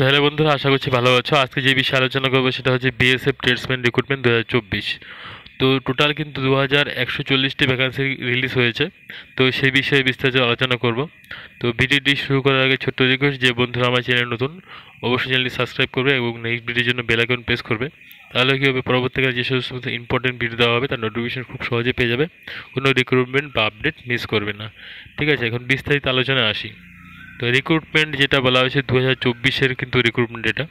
তো হ্যালো বন্ধুরা আশা করছি ভালো আছো আজকে যে বিষয়ে আলোচনা করবো সেটা হচ্ছে বিএসএফ ট্রেডসম্যান রিক্রুটমেন্ট দু তো টোটাল কিন্তু দু হাজার একশো চল্লিশটি ভ্যাকান্সি রিলিজ হয়েছে তো সেই বিষয়ে বিস্তারিত আলোচনা করব তো ভিডিওটি শুরু করার আগে ছোট্ট রিকোয়েস্ট যে বন্ধুরা আমার চ্যানেল নতুন অবশ্যই চ্যানেলটি সাবস্ক্রাইব করবে এবং নেক্সট ভিডিওর জন্য বেলাইকন প্রেস করবে তাহলে কী হবে পরবর্তীকালে যে সমস্ত ইম্পর্টেন্ট ভিডিও দেওয়া হবে তার নোটিফিকেশন খুব সহজে পেয়ে যাবে কোনো রিক্রুটমেন্ট বা আপডেট মিস করবে না ঠিক আছে এখন বিস্তারিত আলোচনায় আসি তো রিক্রুটমেন্ট যেটা বলা হয়েছে দু হাজার চব্বিশের কিন্তু রিক্রুটমেন্ট এটা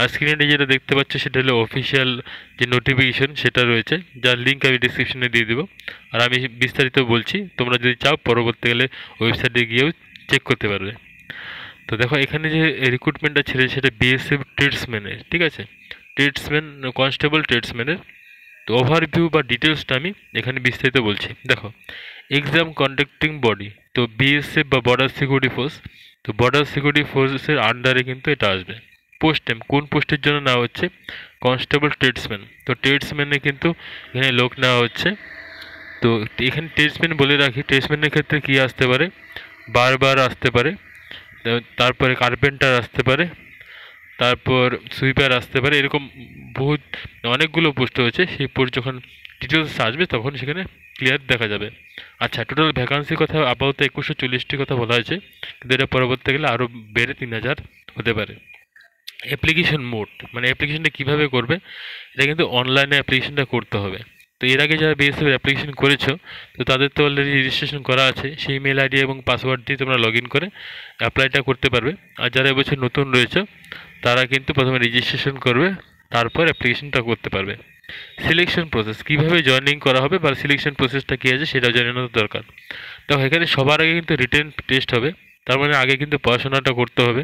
আর স্ক্রিনে যেটা দেখতে পাচ্ছ সেটা হলো অফিসিয়াল যে নোটিফিকেশন সেটা রয়েছে যার লিঙ্ক আমি ডিসক্রিপশনে দিয়ে দেবো আর আমি বিস্তারিত বলছি তোমরা যদি চাও পরবর্তীকালে ওয়েবসাইটে গিয়েও চেক করতে পারবে তো দেখো এখানে যে রিক্রুটমেন্টটা ছেড়ে সেটা বিএসএফ ট্রেডসম্যানের ঠিক আছে ট্রেডসম্যান কনস্টেবল ট্রেডসম্যানের তো ওভারভিউ বা ডিটেলসটা আমি এখানে বিস্তারিত বলছি দেখো এক্সাম কন্ডাক্টিং বডি তো বিএসএফ বা বর্ডার সিকিউরিটি ফোর্স তো বর্ডার সিকিউরিটি ফোর্সের আন্ডারে কিন্তু এটা আসবে পোস্ট নেম কোন পোস্টের জন্য নেওয়া হচ্ছে কনস্টেবল ট্রেডসম্যান তো ট্রেডসম্যানে কিন্তু এখানে লোক নেওয়া হচ্ছে তো এখানে ট্রেডসম্যান বলে রাখি ট্রেডসম্যানের ক্ষেত্রে কি আসতে পারে বারবার আসতে পারে তারপরে কার্পেন্টার আসতে পারে তারপর সুইপার আসতে পারে এরকম বহুত অনেকগুলো পোস্ট হয়েছে সেই পোস্ট যখন ডিটেলস আসবে তখন সেখানে ক্লিয়ার দেখা যাবে আচ্ছা টোটাল ভ্যাকান্সির কথা আপাতত একুশশো চল্লিশটির কথা বলা হয়েছে কিন্তু এটা পরবর্তীকালে আরও বেড়ে তিন হাজার হতে পারে অ্যাপ্লিকেশন মোড মানে অ্যাপ্লিকেশনটা কীভাবে করবে এটা কিন্তু অনলাইনে অ্যাপ্লিকেশনটা করতে হবে তো এর আগে যারা বিএসএফ অ্যাপ্লিকেশন করেছো তো তাদের তো অলরেডি রেজিস্ট্রেশন করা আছে সেই মেল আইডি এবং পাসওয়ার্ড দিয়ে তোমরা লগ ইন করে অ্যাপ্লাইটা করতে পারবে আর যারা এবছর নতুন রয়েছে তারা কিন্তু প্রথমে রেজিস্ট্রেশন করবে তারপর অ্যাপ্লিকেশনটা করতে পারবে সিলেকশন প্রসেস কিভাবে জয়নিং করা হবে বা সিলেকশন প্রসেসটা কী আছে সেটাও জানানো দরকার দেখো এখানে সবার আগে কিন্তু রিটেন টেস্ট হবে তার মানে আগে কিন্তু পড়াশোনাটা করতে হবে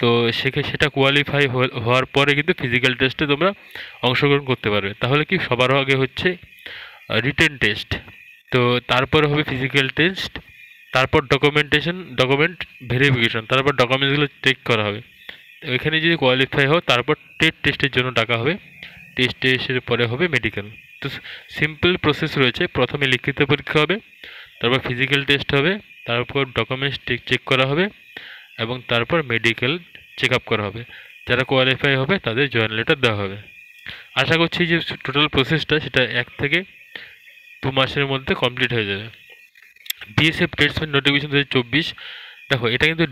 তো সেখানে সেটা কোয়ালিফাই হওয়ার পরে কিন্তু ফিজিক্যাল টেস্টে তোমরা অংশগ্রহণ করতে পারবে তাহলে কি সবার আগে হচ্ছে রিটেন টেস্ট তো তারপরে হবে ফিজিক্যাল টেস্ট তারপর ডকুমেন্টেশন ডকুমেন্ট ভেরিফিকেশন তারপর ডকুমেন্টসগুলো চেক করা হবে এখানে যদি কোয়ালিফাই হও তারপর টেট টেস্টের জন্য টাকা হবে টেস্টের পরে হবে মেডিকেল তো সিম্পল প্রসেস রয়েছে প্রথমে লিখিত পরীক্ষা হবে তারপর ফিজিক্যাল টেস্ট হবে তারপর ডকুমেন্টস চেক করা হবে এবং তারপর মেডিকেল চেক আপ করা হবে যারা কোয়ালিফাই হবে তাদের জয়েন লেটার দেওয়া হবে আশা করছি যে টোটাল প্রসেসটা সেটা এক থেকে দু মাসের মধ্যে কমপ্লিট হয়ে যাবে বিএসএফ ট্রেডসম্যান নোটিফিকেশন দু চব্বিশ দেখো এটা কিন্তু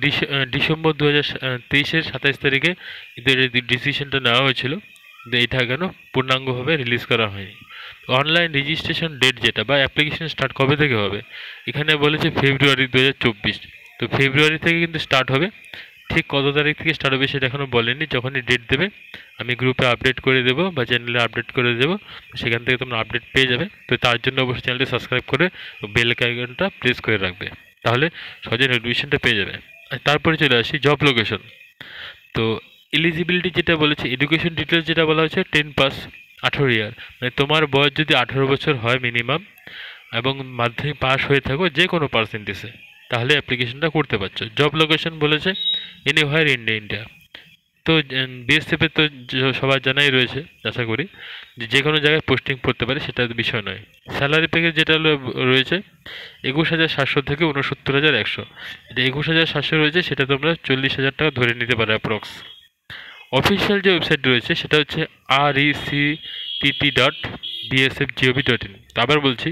ডিসেম্বর দু হাজার তেইশের সাতাইশ তারিখে কিন্তু ডিসিশনটা নেওয়া হয়েছিল এইটা কেন পূর্ণাঙ্গভাবে রিলিজ করা হয়নি অনলাইন রেজিস্ট্রেশন ডেট যেটা বা অ্যাপ্লিকেশন স্টার্ট কবে থেকে হবে এখানে বলেছে ফেব্রুয়ারি দু তো ফেব্রুয়ারি থেকে কিন্তু স্টার্ট হবে ঠিক কত তারিখ থেকে স্টার্ট হবে সেটা এখনও বলেনি যখনই ডেট দেবে আমি গ্রুপে আপডেট করে দেব বা চ্যানেলে আপডেট করে দেবো সেখান থেকে তোমরা আপডেট পেয়ে যাবে তো তার জন্য অবশ্যই চ্যানেলটি সাবস্ক্রাইব করে বেল কাইকনটা প্রেস করে রাখবে তাহলে সহজে নোটিফিকেশনটা পেয়ে যাবে তারপরে চলে আসি জব লোকেশন তো এলিজিবিলিটি যেটা বলেছে এডুকেশন ডিটেলস যেটা বলা হয়েছে টেন পাস আঠেরো ইয়ার মানে তোমার বয়স যদি আঠেরো বছর হয় মিনিমাম এবং মাধ্যমিক পাস হয়ে থাকো যে কোনো পার্সেন্টেজে তাহলে অ্যাপ্লিকেশনটা করতে পারছো জব লোকেশন বলেছে এনি হোয়ার ইন্ডিয়া ইন্ডিয়া তো বিএসএফে তো সবার জানাই রয়েছে আশা করি যে কোনো জায়গায় পোস্টিং পড়তে পারে সেটা বিষয় নয় স্যালারি প্যাকেজ যেটা রয়েছে একুশ হাজার সাতশো থেকে উনসত্তর হাজার একশো এটা একুশ হাজার সাতশো রয়েছে সেটা তোমরা চল্লিশ হাজার টাকা ধরে নিতে পারো অ্যাপ্রক্স অফিসিয়াল যে ওয়েবসাইট রয়েছে সেটা হচ্ছে R TT dot BSF GOV dot in আবার বলছি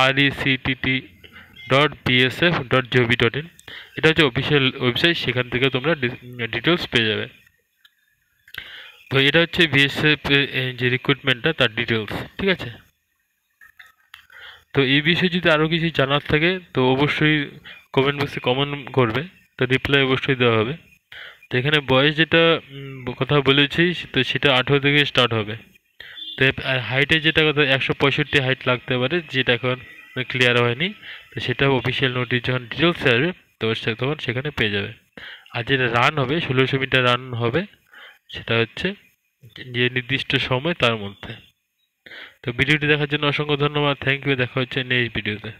R TT dot BSF dot GOV dot in এটা হচ্ছে অফিসিয়াল ওয়েবসাইট সেখান থেকে তোমরা ডিটেলস পেয়ে যাবে তো এটা হচ্ছে বিএসএফ যে রিক্রুটমেন্টটা তার ডিটেলস ঠিক আছে তো এই বিষয়ে যদি আরও কিছু জানার থাকে তো অবশ্যই কমেন্ট বক্সে কমেন্ট করবে তো রিপ্লাই অবশ্যই দেওয়া হবে তো এখানে বয়স যেটা কথা বলেছি তো সেটা আঠেরো থেকে স্টার্ট হবে তো আর হাইটে যেটা কথা একশো পঁয়ষট্টি হাইট লাগতে পারে যেটা এখন ক্লিয়ার মানে হয়নি তো সেটা অফিসিয়াল নোটিশ যখন ডিটেলসে আসবে তো তখন সেখানে পেয়ে যাবে আর যেটা রান হবে ষোলোশো মিটার রান হবে সেটা হচ্ছে যে নির্দিষ্ট সময় তার মধ্যে তো ভিডিওটি দেখার জন্য অসংখ্য ধন্যবাদ থ্যাংক ইউ দেখা হচ্ছে নেক্সট ভিডিওতে